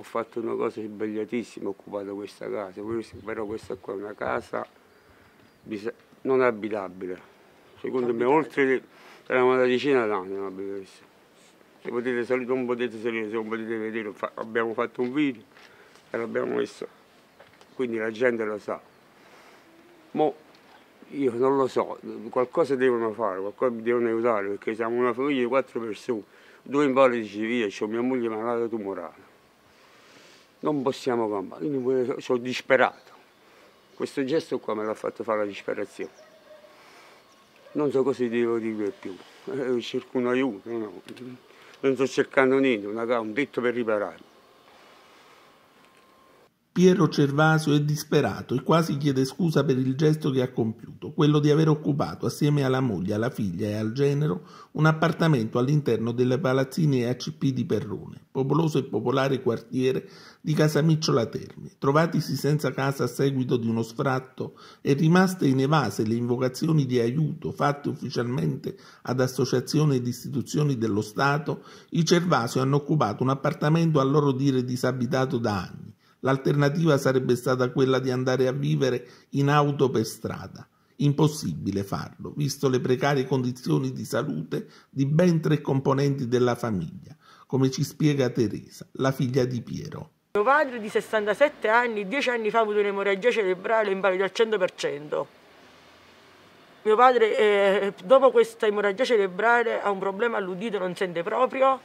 ho fatto una cosa sbagliatissima, ho occupato questa casa, però questa qua è una casa non abitabile. Secondo me abitabile. oltre eravamo una decina d'anni non abitare. Se potete salire, non potete salire, se non potete vedere, abbiamo fatto un video e l'abbiamo messo. Quindi la gente lo sa. Ma io non lo so, qualcosa devono fare, qualcosa mi devono aiutare, perché siamo una famiglia di quattro persone, due invalidi di civile, ho mia moglie malata tumorale non possiamo campare, sono disperato. Questo gesto qua me l'ha fatto fare la disperazione. Non so cosa devo dire più, eh, cerco un aiuto, no. non sto cercando niente, un tetto per ripararmi. Piero Cervasio è disperato e quasi chiede scusa per il gesto che ha compiuto, quello di aver occupato assieme alla moglie, alla figlia e al genero un appartamento all'interno delle palazzine ACP di Perrone, popoloso e popolare quartiere di Casamicciola Terme. trovatisi senza casa a seguito di uno sfratto e rimaste in evase le invocazioni di aiuto fatte ufficialmente ad associazioni ed istituzioni dello Stato, i Cervasio hanno occupato un appartamento a loro dire disabitato da anni L'alternativa sarebbe stata quella di andare a vivere in auto per strada. Impossibile farlo, visto le precarie condizioni di salute di ben tre componenti della famiglia, come ci spiega Teresa, la figlia di Piero. Mio padre di 67 anni, dieci anni fa ha avuto un'emorragia cerebrale in pari al 100%. Mio padre eh, dopo questa emorragia cerebrale ha un problema all'udito, non sente proprio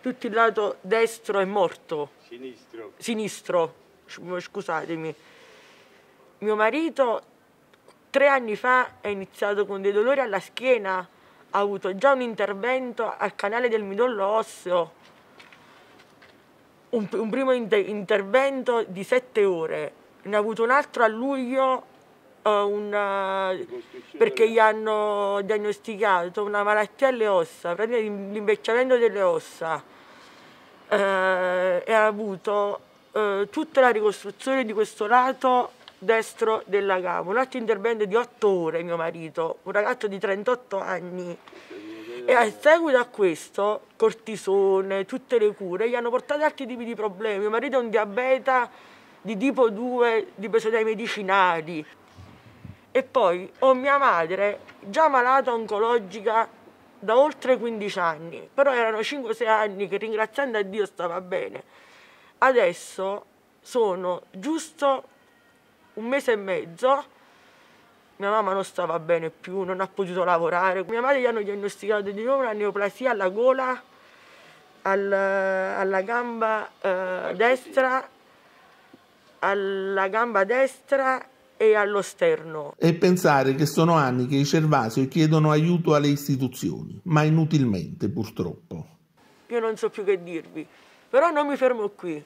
tutto il lato destro è morto. Sinistro. Sinistro, scusatemi. Mio marito tre anni fa è iniziato con dei dolori alla schiena, ha avuto già un intervento al canale del midollo osseo, un, un primo inter intervento di sette ore, ne ha avuto un altro a luglio una, perché gli hanno diagnosticato una malattia alle ossa, l'invecchiamento delle ossa eh, e ha avuto eh, tutta la ricostruzione di questo lato destro della gamba, un altro intervento di 8 ore mio marito, un ragazzo di 38 anni e a seguito a questo, cortisone, tutte le cure, gli hanno portato altri tipi di problemi, mio marito è un diabete di tipo 2 di preso dai medicinali, e poi ho oh, mia madre già malata oncologica da oltre 15 anni, però erano 5-6 anni che ringraziando a Dio stava bene. Adesso sono giusto un mese e mezzo, mia mamma non stava bene più, non ha potuto lavorare, mia madre gli hanno diagnosticato di nuovo una neoplasia alla gola, al, alla gamba eh, destra, alla gamba destra e allo sterno. E pensare che sono anni che i Cervasio chiedono aiuto alle istituzioni, ma inutilmente purtroppo. Io non so più che dirvi, però non mi fermo qui.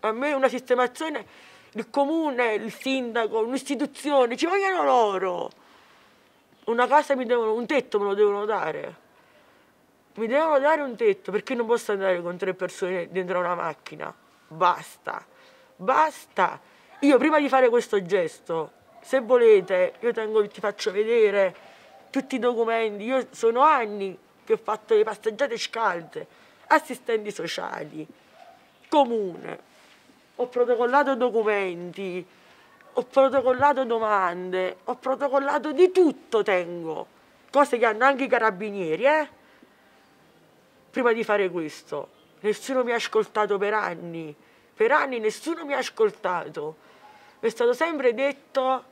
A me una sistemazione, il comune, il sindaco, un'istituzione, ci vogliono loro. Una casa mi devono, un tetto me lo devono dare. Mi devono dare un tetto perché non posso andare con tre persone dentro una macchina. Basta, basta. Io prima di fare questo gesto, se volete, io tengo, ti faccio vedere tutti i documenti. Io sono anni che ho fatto le passeggiate scalde, assistenti sociali, comune. Ho protocollato documenti, ho protocollato domande, ho protocollato di tutto tengo. Cose che hanno anche i carabinieri, eh? Prima di fare questo. Nessuno mi ha ascoltato per anni. Per anni nessuno mi ha ascoltato. Mi è stato sempre detto,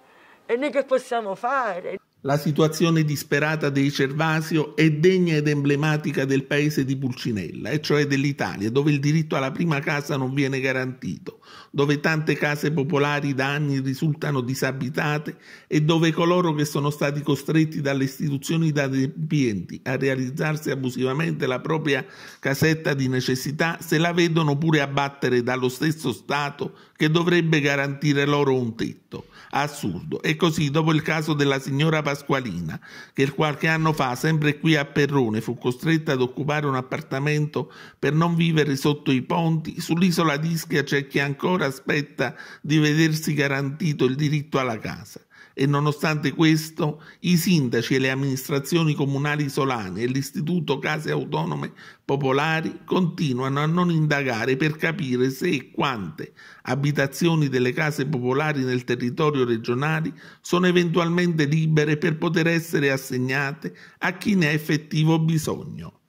e noi che possiamo fare? La situazione disperata dei Cervasio è degna ed emblematica del paese di Pulcinella, e cioè dell'Italia, dove il diritto alla prima casa non viene garantito, dove tante case popolari da anni risultano disabitate e dove coloro che sono stati costretti dalle istituzioni da depienti a realizzarsi abusivamente la propria casetta di necessità se la vedono pure abbattere dallo stesso Stato che dovrebbe garantire loro un tetto. Assurdo. E così, dopo il caso della signora Pasquale, Pasqualina, che qualche anno fa, sempre qui a Perrone, fu costretta ad occupare un appartamento per non vivere sotto i ponti, sull'isola d'Ischia c'è chi ancora aspetta di vedersi garantito il diritto alla casa e nonostante questo i sindaci e le amministrazioni comunali solane e l'Istituto Case Autonome Popolari continuano a non indagare per capire se e quante abitazioni delle case popolari nel territorio regionale sono eventualmente libere per poter essere assegnate a chi ne ha effettivo bisogno.